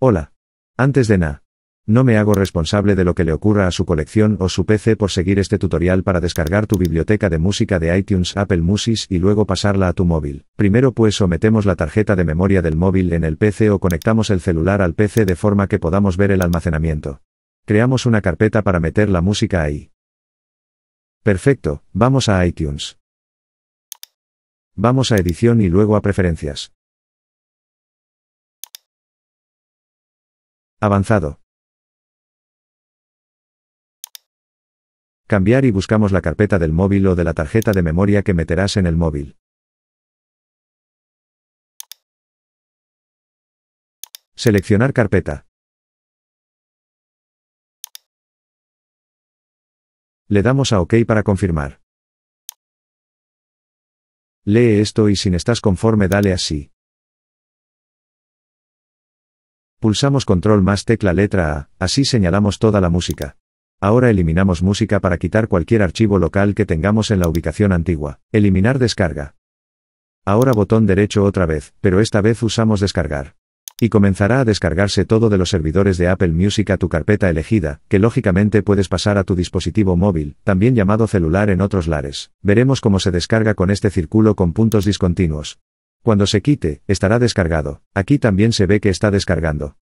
Hola. Antes de nada, no me hago responsable de lo que le ocurra a su colección o su PC por seguir este tutorial para descargar tu biblioteca de música de iTunes Apple Music y luego pasarla a tu móvil. Primero pues sometemos la tarjeta de memoria del móvil en el PC o conectamos el celular al PC de forma que podamos ver el almacenamiento. Creamos una carpeta para meter la música ahí. Perfecto, vamos a iTunes. Vamos a edición y luego a preferencias. Avanzado. Cambiar y buscamos la carpeta del móvil o de la tarjeta de memoria que meterás en el móvil. Seleccionar carpeta. Le damos a OK para confirmar. Lee esto y si estás conforme dale así. Pulsamos control más tecla letra A, así señalamos toda la música. Ahora eliminamos música para quitar cualquier archivo local que tengamos en la ubicación antigua. Eliminar descarga. Ahora botón derecho otra vez, pero esta vez usamos descargar. Y comenzará a descargarse todo de los servidores de Apple Music a tu carpeta elegida, que lógicamente puedes pasar a tu dispositivo móvil, también llamado celular en otros lares. Veremos cómo se descarga con este círculo con puntos discontinuos. Cuando se quite, estará descargado. Aquí también se ve que está descargando.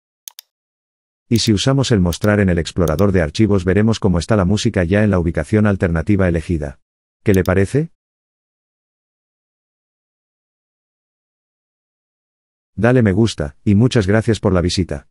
Y si usamos el mostrar en el explorador de archivos veremos cómo está la música ya en la ubicación alternativa elegida. ¿Qué le parece? Dale me gusta, y muchas gracias por la visita.